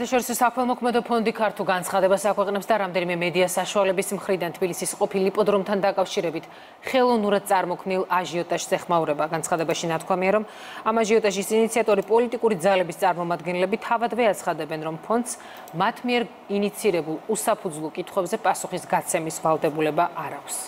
შეერთეშორის საქველმოქმედო ფონდი ქართულ განცხადებას აქვეყნებს და რამდენიმე მედია საშუალების მხრიდან თბილისის ყოფილი პოდრომთან დაკავშირებით ხელოვნურად წარმოქმნილ აჟიოტაჟს ეხმაურება განცხადებაში ნათქვამია რომ ამ აჟიოტაჟის ინიციატორი პოლიტიკური ძალების წარმომადგენლები თავადვე აცხადებენ რომ ფონდს მათ მიერ ინიცირებულ უსაფუძვლო კითხვებზე პასუხის გაცემის ვალდებულება არ აქვს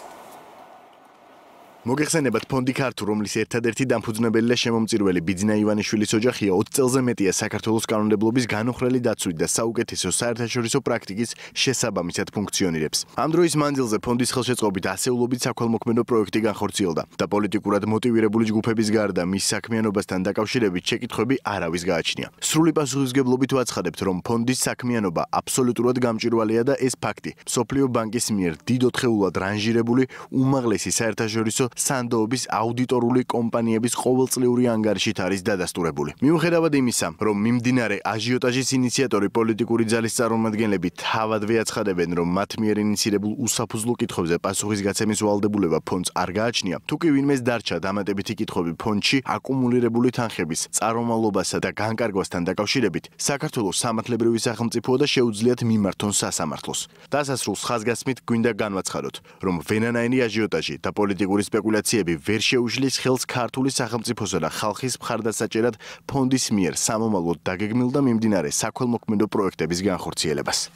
მოგეხსენებათ ფონდი ქართულ რომლის ერთადერთი დამფუძნებელი და შემომწირველი ბიძინა ივანიშვილის ოჯახია 20 წელზე მეტია საქართველოს კანონმდებლობის განუხრელი დაცვით და საუკეთესო საერთაშორისო პრაქტიკის შესაბამისად ფუნქციონირებს. ამ დროის მანძილზე ფონდის ხელშეწყობით ასეულობით საქველმოქმედო პროექტი განხორციელდა და პოლიტიკურად მოტივირებული ჯგუფების გარდა მის საქმიანობასთან დაკავშირებით შეკითხვები არავის გააჩნია. სრული პასუხისგებლობით ვაცხადებთ, რომ ფონდის საქმიანობა აბსოლუტურად გამჭვირვალეა და ეს ფაქტი სოფლიო ბანკის მიერ დიდ ოთხეულად რანჟირებული უმაღლესი საერთაშორისო სანდოობის აუდიტორული კომპანიების ყოველწლიური ანგარიშით არის დადასტურებული. მიუხედავად იმისა, რომ მიმდინარე აჟიოტაჟის ინიციატორი პოლიტიკური ძალის წარმომადგენლები თავადვე აცხადებენ, რომ მათ მიერ ინიცირებულ უსაფუძვლო კითხვებზე პასუხისგაცემის ვალდებულება ფონდს არ გააჩნია, თუ კი ვინმეს დარჩა დამატებითი კითხვები ფონდში აკუმულირებული თანხების წარმომავლობასა და განკარგვასთან დაკავშირებით, საქართველოს სამართლებრივი სახელმწიფოა და შეუძლიათ მიმართონ სასამართლოს. დასასრულს ხაზგასმით გვინდა განვაცხადოთ, რომ ვენანაინი აჟიოტაჟი და პოლიტიკური სპეკულაცია რეგულაციები ვერ შეუშლის ხელს ქართული სახელმწიფოსა და ხალხის მხარდასაჭერად ფონდის მიერ სამომავლოდ დაგეგმილ და მიმდინარე საქველმოქმედო პროექტების განხორციელებას.